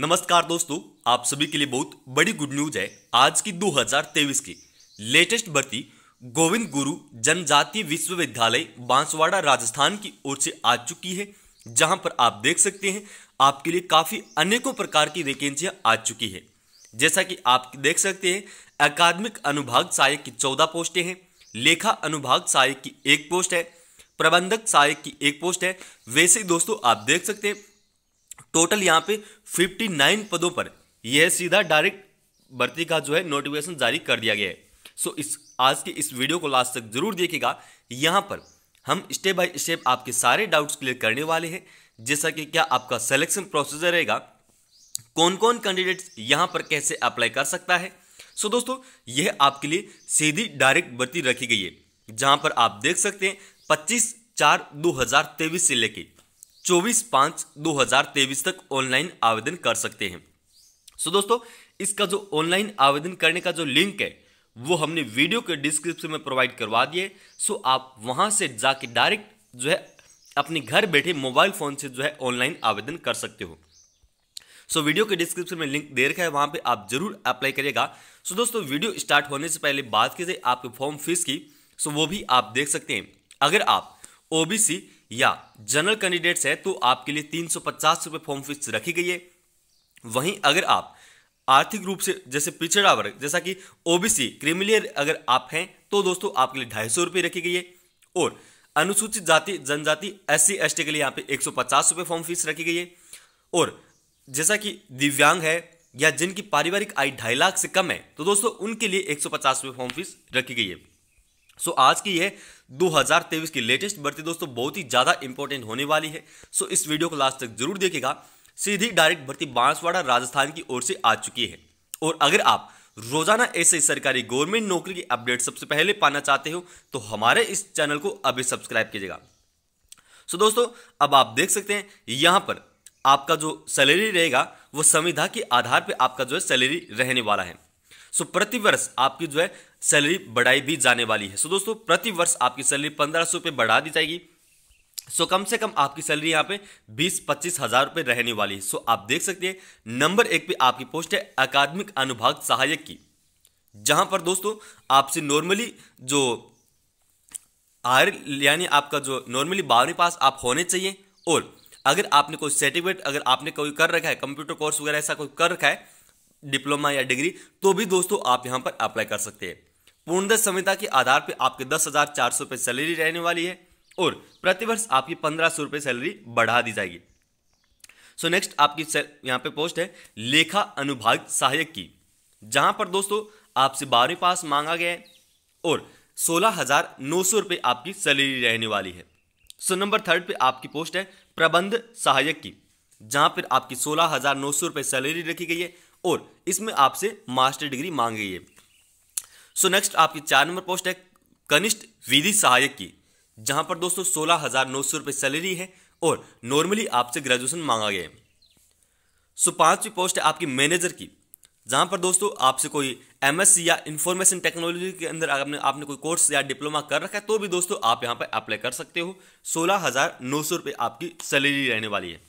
नमस्कार दोस्तों आप सभी के लिए बहुत बड़ी गुड न्यूज है आज की 2023 की लेटेस्ट भर्ती गोविंद गुरु जनजातीय विश्वविद्यालय बांसवाड़ा राजस्थान की ओर से आ चुकी है जहां पर आप देख सकते हैं आपके लिए काफ़ी अनेकों प्रकार की वैकेंसियां आ चुकी है जैसा कि आप देख सकते हैं अकादमिक अनुभाग सहायक की चौदह पोस्टें हैं लेखा अनुभाग सहायक की एक पोस्ट है प्रबंधक सहायक की एक पोस्ट है वैसे दोस्तों आप देख सकते हैं टोटल यहाँ पे 59 पदों पर यह सीधा डायरेक्ट भर्ती का जो है नोटिफिकेशन जारी कर दिया गया है सो so, इस आज के इस वीडियो को लास्ट तक जरूर देखिएगा यहाँ पर हम स्टेप बाय स्टेप आपके सारे डाउट्स क्लियर करने वाले हैं जैसा कि क्या आपका सिलेक्शन प्रोसीजर रहेगा कौन कौन कैंडिडेट्स यहाँ पर कैसे अप्लाई कर सकता है सो so, दोस्तों यह आपके लिए सीधी डायरेक्ट भर्ती रखी गई है जहां पर आप देख सकते हैं 25 चार 2023 से लेके चौबीस पाँच तेईस तक ऑनलाइन आवेदन कर सकते हैं सो दोस्तों इसका जो ऑनलाइन आवेदन करने का जो लिंक है वो हमने वीडियो के डिस्क्रिप्शन में प्रोवाइड करवा दिए सो आप वहां से जाके डायरेक्ट जो है अपने घर बैठे मोबाइल फ़ोन से जो है ऑनलाइन आवेदन कर सकते हो सो so, वीडियो के डिस्क्रिप्शन में लिंक दे रखा है वहां पे आप जरूर अप्लाई करिएगा सो so, दोस्तों वीडियो स्टार्ट होने से पहले बात की जाए आपके फॉर्म फीस की सो so, वो भी आप देख सकते हैं अगर आप ओबीसी या जनरल कैंडिडेट्स है तो आपके लिए तीन सौ पचास फॉर्म फीस रखी गई है वहीं अगर आप आर्थिक रूप से जैसे पिछड़ा वर्ग जैसा कि ओबीसी क्रिमिलियर अगर आप हैं तो दोस्तों आपके लिए ढाई सौ रखी गई है और अनुसूचित जाति जनजाति एस सी एस टी के लिए यहाँ पे एक सौ पचास फॉर्म फीस रखी गई है और जैसा कि दिव्यांग है या जिनकी पारिवारिक आय ढाई लाख से कम है तो दोस्तों उनके लिए एक सौ पचास रुपये फॉर्म फीस रखी गई है सो so, आज की ये 2023 की लेटेस्ट भर्ती दोस्तों बहुत ही ज़्यादा इंपॉर्टेंट होने वाली है सो so, इस वीडियो को लास्ट तक जरूर देखिएगा सीधी डायरेक्ट भर्ती बांसवाड़ा राजस्थान की ओर से आ चुकी है और अगर आप रोजाना ऐसे सरकारी गवर्नमेंट नौकरी की अपडेट सबसे पहले पाना चाहते हो तो हमारे इस चैनल को अभी सब्सक्राइब कीजिएगा सो so, दोस्तों अब आप देख सकते हैं यहाँ पर आपका जो सैलरी रहेगा वो संविधा के आधार पर आपका जो है सैलरी रहने वाला है सो so, प्रतिवर्ष आपकी जो है सैलरी बढ़ाई भी जाने वाली है सो दोस्तों प्रति वर्ष आपकी सैलरी पंद्रह सौ रुपये बढ़ा दी जाएगी सो कम से कम आपकी सैलरी यहाँ पे बीस पच्चीस हजार रुपये रहने वाली है सो आप देख सकते हैं नंबर एक पे आपकी पोस्ट है अकादमिक अनुभाग सहायक की जहाँ पर दोस्तों आपसे नॉर्मली जो हायर यानी आपका जो नॉर्मली बारहवीं पास आप होने चाहिए और अगर आपने कोई सर्टिफिकेट अगर आपने कोई कर रखा है कंप्यूटर कोर्स वगैरह ऐसा कोई कर रखा है डिप्लोमा या डिग्री तो भी दोस्तों आप यहां पर अप्लाई कर सकते हैं पूर्णदय संहिता के आधार पर आपके दस हजार चार सौ रुपये सैलरी रहने वाली है और प्रतिवर्ष आपकी पंद्रह सौ रुपये सैलरी बढ़ा दी जाएगी सो so नेक्स्ट आपकी यहाँ पे पोस्ट है लेखा अनुभाग सहायक की जहाँ पर दोस्तों आपसे बारहवीं पास मांगा गया है और सोलह हजार नौ सौ रुपये आपकी सैलरी रहने वाली है सो नंबर थर्ड पे आपकी पोस्ट है प्रबंध सहायक की जहाँ पर आपकी सोलह हजार नौ सौ रुपये सैलरी रखी गई है और इसमें आपसे मास्टर डिग्री मांगी गई है सो नेक्स्ट आपकी चार नंबर पोस्ट है कनिष्ठ विधि सहायक की जहां पर दोस्तों सोलह हजार नौ सौ रुपये सैलरी है और नॉर्मली आपसे ग्रेजुएशन मांगा गया है सो पांचवी पोस्ट है आपकी मैनेजर की जहां पर दोस्तों आपसे कोई एमएससी या इंफॉर्मेशन टेक्नोलॉजी के अंदर आपने आपने कोई कोर्स या डिप्लोमा कर रखा है तो भी दोस्तों आप यहां पर अप्लाई कर सकते हो सोलह हजार नौ सौ रुपये आपकी सैलरी रहने वाली है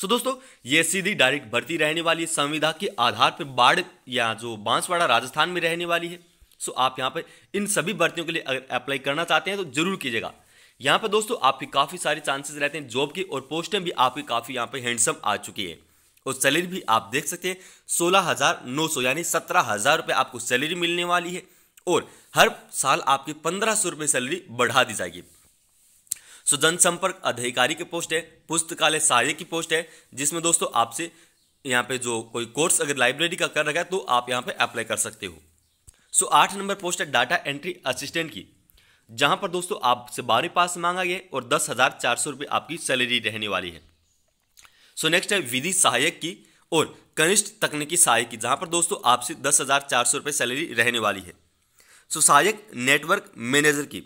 सो दोस्तों ये सीधी डायरेक्ट भर्ती रहने वाली है संविधा के आधार पर बाढ़ या जो बांसवाड़ा राजस्थान में रहने वाली है सो आप यहाँ पर इन सभी भर्तियों के लिए अगर अप्लाई करना चाहते हैं तो जरूर कीजिएगा यहाँ पर दोस्तों आपकी काफ़ी सारे चांसेस रहते हैं जॉब की और पोस्टें भी आपकी काफ़ी यहाँ पर हैंडसम आ चुकी है और सैलरी भी आप देख सकते हैं सोलह हज़ार नौ सौ यानी सत्रह हज़ार रुपये आपको सैलरी मिलने वाली है और हर साल आपकी पंद्रह सौ रुपये सैलरी बढ़ा दी जाएगी सो जनसंपर्क अधिकारी की पोस्ट है पुस्तकालय सहायक की पोस्ट है जिसमें दोस्तों आपसे यहाँ पे जो कोई कोर्स अगर लाइब्रेरी का कर रखा है तो आप यहाँ पे अप्लाई कर सकते हो सो आठ नंबर पोस्ट है डाटा एंट्री असिस्टेंट की जहाँ पर दोस्तों आपसे बारहवीं पास मांगा गया और दस हज़ार चार सौ रुपये आपकी सैलरी रहने वाली है सो नेक्स्ट है विधि सहायक की और कनिष्ठ तकनीकी सहायक की जहाँ पर दोस्तों आपसे दस हज़ार चार सौ रुपये सैलरी रहने वाली है सो सहायक नेटवर्क मैनेजर की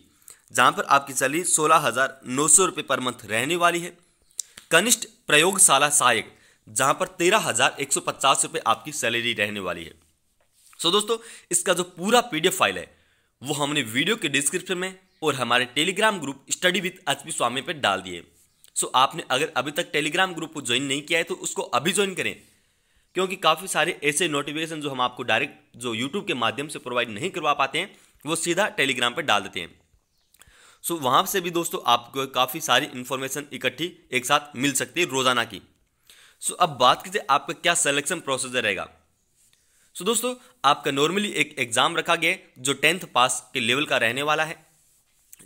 जहां पर आपकी सैलरी सोलह हज़ार नौ सौ रुपये पर मंथ रहने वाली है कनिष्ठ प्रयोगशाला सहायक जहां पर तेरह हज़ार एक सौ पचास रुपये आपकी सैलरी रहने वाली है सो so दोस्तों इसका जो पूरा पीडीएफ फाइल है वो हमने वीडियो के डिस्क्रिप्शन में और हमारे Telegram group study with H Swami पर डाल दिए सो so आपने अगर अभी तक टेलीग्राम ग्रुप को ज्वाइन नहीं किया है तो उसको अभी ज्वाइन करें क्योंकि काफ़ी सारे ऐसे नोटिफिकेशन जो हम आपको डायरेक्ट जो यूट्यूब के माध्यम से प्रोवाइड नहीं करवा पाते हैं वो सीधा टेलीग्राम पर डाल देते हैं सो वहां से भी दोस्तों आपको काफ़ी सारी इंफॉर्मेशन इकट्ठी एक साथ मिल सकती है रोज़ाना की सो अब बात कीजिए आपका क्या सिलेक्शन प्रोसीजर रहेगा सो दोस्तों आपका नॉर्मली एक एग्ज़ाम रखा गया जो टेंथ पास के लेवल का रहने वाला है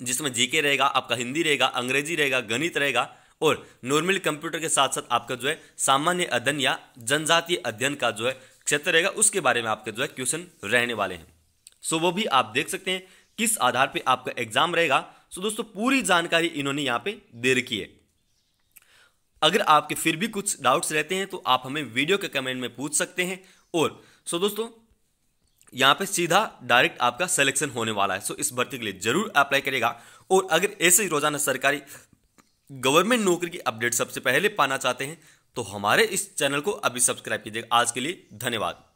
जिसमें जीके रहेगा आपका हिंदी रहेगा अंग्रेजी रहेगा गणित रहेगा और नॉर्मली कंप्यूटर के साथ साथ आपका जो है सामान्य अध्ययन या जनजातीय अध्ययन का जो है क्षेत्र रहेगा उसके बारे में आपके जो है क्वेश्चन रहने वाले हैं सो वो भी आप देख सकते हैं किस आधार पर आपका एग्जाम रहेगा सो दोस्तों पूरी जानकारी इन्होंने यहां पे दे रखी है अगर आपके फिर भी कुछ डाउट्स रहते हैं तो आप हमें वीडियो के कमेंट में पूछ सकते हैं और सो दोस्तों यहां पे सीधा डायरेक्ट आपका सिलेक्शन होने वाला है सो इस भर्ती के लिए जरूर अप्लाई करेगा और अगर ऐसे ही रोजाना सरकारी गवर्नमेंट नौकरी की अपडेट सबसे पहले पाना चाहते हैं तो हमारे इस चैनल को अभी सब्सक्राइब कीजिएगा आज के लिए धन्यवाद